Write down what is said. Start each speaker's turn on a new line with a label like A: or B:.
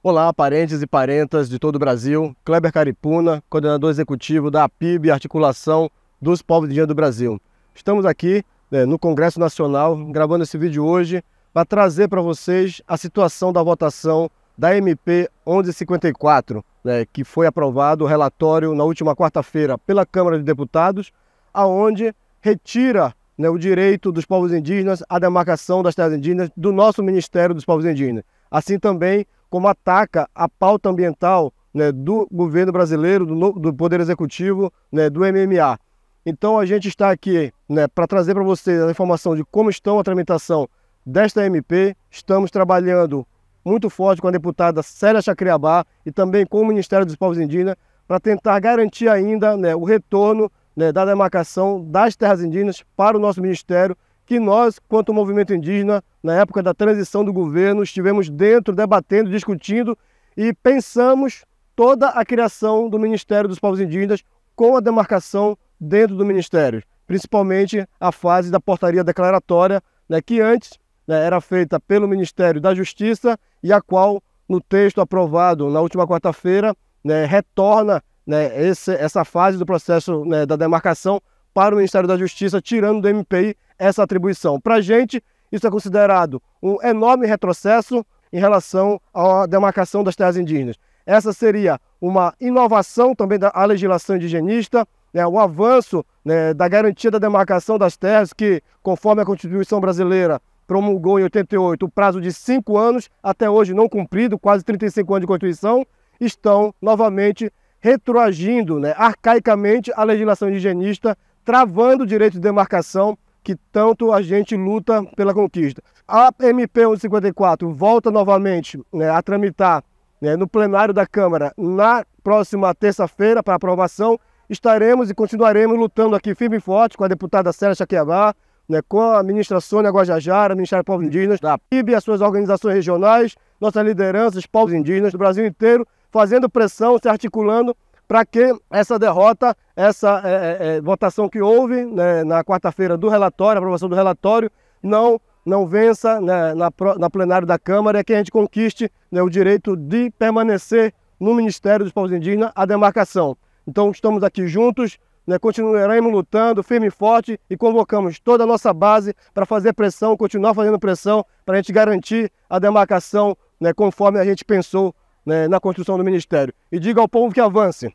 A: Olá, parentes e parentas de todo o Brasil. Kleber Caripuna, coordenador executivo da APIB, Articulação dos Povos Indígenas do Brasil. Estamos aqui né, no Congresso Nacional, gravando esse vídeo hoje, para trazer para vocês a situação da votação da MP 1154, né, que foi aprovado o relatório na última quarta-feira pela Câmara de Deputados, aonde retira né, o direito dos povos indígenas à demarcação das terras indígenas do nosso Ministério dos Povos Indígenas. Assim também como ataca a pauta ambiental né, do governo brasileiro, do, do Poder Executivo, né, do MMA. Então a gente está aqui né, para trazer para vocês a informação de como estão a tramitação desta MP. Estamos trabalhando muito forte com a deputada Célia Chacriabá e também com o Ministério dos Povos Indígenas para tentar garantir ainda né, o retorno né, da demarcação das terras indígenas para o nosso Ministério que nós, quanto movimento indígena, na época da transição do governo, estivemos dentro, debatendo, discutindo e pensamos toda a criação do Ministério dos Povos Indígenas com a demarcação dentro do Ministério, principalmente a fase da portaria declaratória, né, que antes né, era feita pelo Ministério da Justiça e a qual, no texto aprovado na última quarta-feira, né, retorna né, esse, essa fase do processo né, da demarcação para o Ministério da Justiça, tirando do MPI essa atribuição. Para a gente, isso é considerado um enorme retrocesso em relação à demarcação das terras indígenas. Essa seria uma inovação também da legislação indigenista, né, o avanço né, da garantia da demarcação das terras, que, conforme a Constituição brasileira promulgou em 88, o prazo de cinco anos, até hoje não cumprido, quase 35 anos de Constituição, estão novamente retroagindo né, arcaicamente a legislação indigenista travando o direito de demarcação que tanto a gente luta pela conquista. A MP 154 volta novamente né, a tramitar né, no plenário da Câmara na próxima terça-feira para aprovação. Estaremos e continuaremos lutando aqui firme e forte com a deputada Célia Chaquiabá, né, com a ministra Sônia Guajajara, Ministério dos Povos Indígenas, da tá. PIB e as suas organizações regionais, nossas lideranças, povos indígenas do Brasil inteiro, fazendo pressão, se articulando para que essa derrota, essa é, é, é, votação que houve né, na quarta-feira do relatório, aprovação do relatório, não não vença né, na, na plenário da Câmara, é que a gente conquiste né, o direito de permanecer no Ministério dos Povos Indígenas a demarcação. Então estamos aqui juntos, né, continuaremos lutando firme e forte e convocamos toda a nossa base para fazer pressão, continuar fazendo pressão para a gente garantir a demarcação né, conforme a gente pensou né, na construção do Ministério e diga ao povo que avance.